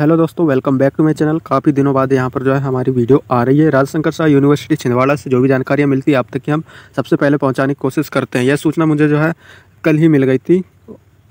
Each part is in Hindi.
हेलो दोस्तों welcome back to my channel काफ़ी दिनों बाद यहाँ पर जो है हमारी वीडियो आ रही है राजशंकर शाह यूनिवर्सिटी छिंदवाड़ा से जो भी जानकारियां मिलती है आप तक की हम सबसे पहले पहुँचाने की कोशिश करते हैं यह सूचना मुझे जो है कल ही मिल गई थी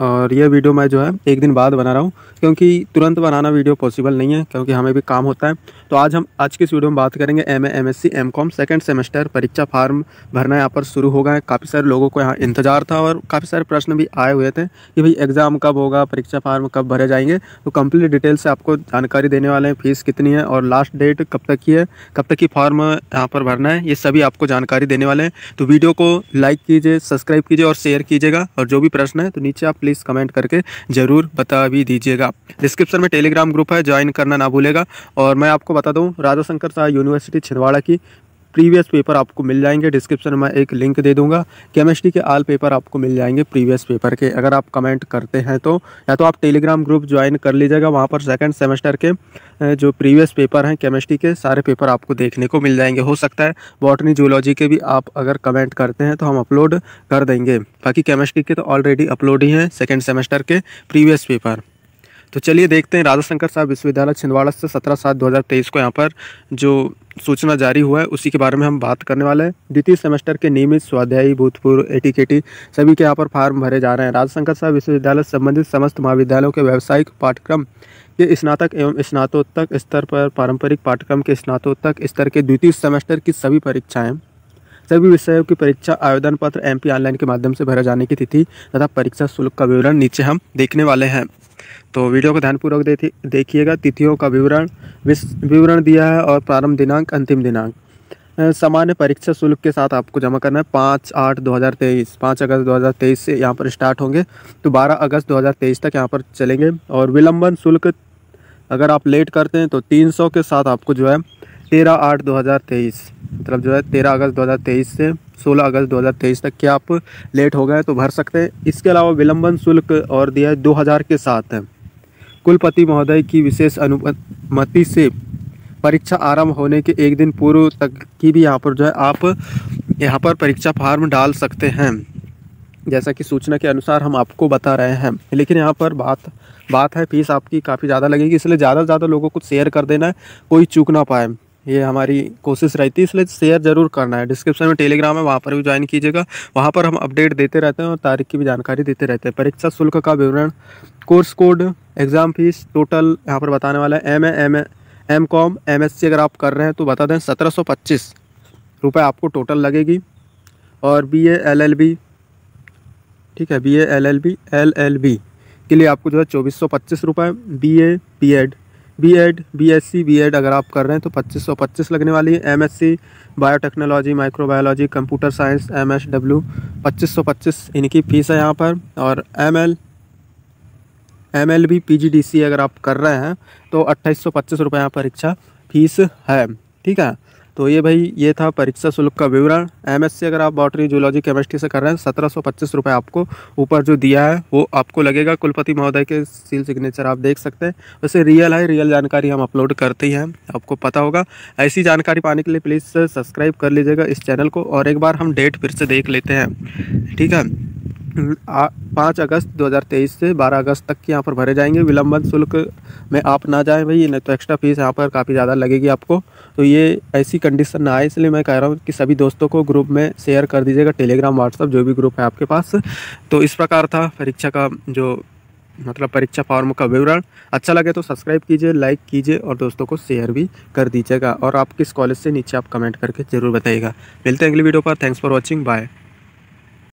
और यह वीडियो मैं जो है एक दिन बाद बना रहा हूँ क्योंकि तुरंत बनाना वीडियो पॉसिबल नहीं है क्योंकि हमें भी काम होता है तो आज हम आज की इस वीडियो में बात करेंगे M A M S C M com second semester परीक्षा फार्म भरना यहाँ पर शुरू हो काफ़ी सारे लोगों को यहाँ इंतजार था और काफ़ी सारे प्रश्न भी आए हुए थे कि भाई एग्ज़ाम कब होगा परीक्षा फार्म कब भरे जाएंगे तो कम्प्लीट डिटेल से आपको जानकारी देने वाले हैं फीस कितनी है और लास्ट डेट कब तक की है कब तक की फार्म यहाँ पर भरना है ये सभी आपको जानकारी देने वाले हैं तो वीडियो को लाइक कीजिए सब्सक्राइब कीजिए और शेयर कीजिएगा और जो भी प्रश्न है तो नीचे आप प्लीज़ कमेंट करके ज़रूर बता भी दीजिएगा डिस्क्रिप्शन में टेलीग्राम ग्रुप है ज्वाइन करना ना भूलेगा और मैं आपको बता दूँ राधा शंकर शाह यूनिवर्सिटी छिंदवाड़ा की प्रीवियस पेपर आपको मिल जाएंगे डिस्क्रिप्शन में एक लिंक दे दूंगा केमिस्ट्री के आल पेपर आपको मिल जाएंगे प्रीवियस पेपर के अगर आप कमेंट करते हैं तो या तो आप टेलीग्राम ग्रुप ज्वाइन कर लीजिएगा वहाँ पर सेकेंड सेमेस्टर के जो प्रीवियस पेपर हैं केमिस्ट्री के सारे पेपर आपको देखने को मिल जाएंगे हो सकता है बॉटनी जूलॉजी के भी आप अगर कमेंट करते हैं तो हम अपलोड कर देंगे बाकी केमिस्ट्री के तो ऑलरेडी अपलोड ही हैं सेकेंड सेमेस्टर के प्रीवियस पेपर तो चलिए देखते हैं राधा शंकर साहब विश्वविद्यालय छिंदवाड़ा से सत्रह सात दो को यहाँ पर जो सूचना जारी हुआ है उसी के बारे में हम बात करने वाले हैं द्वितीय सेमेस्टर के नियमित स्वाध्यायी भूतपूर्व एटीकेटी सभी के यहाँ पर फार्म भरे जा रहे हैं राधा शंकर साहब विश्वविद्यालय संबंधित समस्त महाविद्यालयों के व्यावसायिक पाठ्यक्रम के स्नातक एवं स्नातोत्तक स्तर पर पारंपरिक पाठ्यक्रम के स्नातोत्तक स्तर के द्वितीय सेमेस्टर की सभी परीक्षाएँ सभी विषयों की परीक्षा आवेदन पत्र एम ऑनलाइन के माध्यम से भरे जाने की तिथि तथा परीक्षा शुल्क का विवरण नीचे हम देखने वाले हैं तो वीडियो को ध्यानपूर्वक देखिएगा तिथियों का विवरण विवरण दिया है और प्रारंभ दिनांक अंतिम दिनांक सामान्य परीक्षा शुल्क के साथ आपको जमा करना है पाँच आठ दो हज़ार तेईस पाँच अगस्त दो हज़ार तेईस से यहाँ पर स्टार्ट होंगे तो बारह अगस्त दो हज़ार तेईस तक यहाँ पर चलेंगे और विलंबन शुल्क अगर आप लेट करते हैं तो तीन सौ के साथ आपको जो है तेरह आठ दो हज़ार तेईस मतलब जो है तेरह अगस्त तेईस से सोलह अगस्त तेईस तक के आप लेट हो गए तो भर सकते हैं इसके अलावा विलंबन शुल्क और दिया है दो हज़ार के साथ है कुलपति महोदय की विशेष अनुमति से परीक्षा आरंभ होने के एक दिन पूर्व तक की भी यहाँ पर जो है आप यहाँ पर परीक्षा फार्म डाल सकते हैं जैसा कि सूचना के अनुसार हम आपको बता रहे हैं लेकिन यहाँ पर बात बात है फीस आपकी काफ़ी ज़्यादा लगेगी इसलिए ज़्यादा से ज़्यादा लोगों को शेयर कर देना है कोई चूक ना पाए ये हमारी कोशिश रहती है इसलिए शेयर ज़रूर करना है डिस्क्रिप्शन में टेलीग्राम है वहाँ पर भी ज्वाइन कीजिएगा वहाँ पर हम अपडेट देते रहते हैं और तारीख की भी जानकारी देते रहते हैं परीक्षा शुल्क का विवरण course code exam fees total यहाँ पर बताने वाला है M A M M com M S C अगर आप कर रहे हैं तो बता दें सत्रह सौ पच्चीस रुपये आपको टोटल लगेगी और B A L L B ठीक है B A L L B L L B के लिए आपको जो है चौबीस सौ पच्चीस रुपये B A B Ed B Ed B S C B Ed अगर आप कर रहे हैं तो पच्चीस सौ पच्चीस लगने वाली है M S C biotechnology microbiology computer science M S W पच्चीस सौ पच्चीस इनकी फ़ीस है यहाँ पर और M L M L B P G D C अगर आप कर रहे हैं तो अट्ठाईस सौ पच्चीस रुपये यहाँ परीक्षा फ़ीस है ठीक है तो ये भाई ये था परीक्षा शुल्क का विवरण एमएससी अगर आप बॉटरी जूलॉजी केमिस्ट्री से कर रहे हैं सत्रह सौ पच्चीस रुपये आपको ऊपर जो दिया है वो आपको लगेगा कुलपति महोदय के सील सिग्नेचर आप देख सकते हैं वैसे रियल है रियल जानकारी हम अपलोड करते ही हैं आपको पता होगा ऐसी जानकारी पाने के लिए प्लीज़ सब्सक्राइब कर लीजिएगा इस चैनल को और एक बार हम डेट फिर से देख लेते हैं ठीक है पाँच अगस्त 2023 से 12 अगस्त तक के यहाँ पर भरे जाएंगे विलंबन शुल्क में आप ना जाएं भाई नहीं तो एक्स्ट्रा फीस यहाँ पर काफ़ी ज़्यादा लगेगी आपको तो ये ऐसी कंडीशन ना आए इसलिए मैं कह रहा हूँ कि सभी दोस्तों को ग्रुप में शेयर कर दीजिएगा टेलीग्राम व्हाट्सअप जो भी ग्रुप है आपके पास तो इस प्रकार था परीक्षा का जो मतलब परीक्षा फॉर्म का विवरण अच्छा लगे तो सब्सक्राइब कीजिए लाइक कीजिए और दोस्तों को शेयर भी कर दीजिएगा और आप किस कॉलेज से नीचे आप कमेंट करके ज़रूर बताइएगा मिलते हैं अगली वीडियो पर थैंक्स फॉर वॉचिंग बाय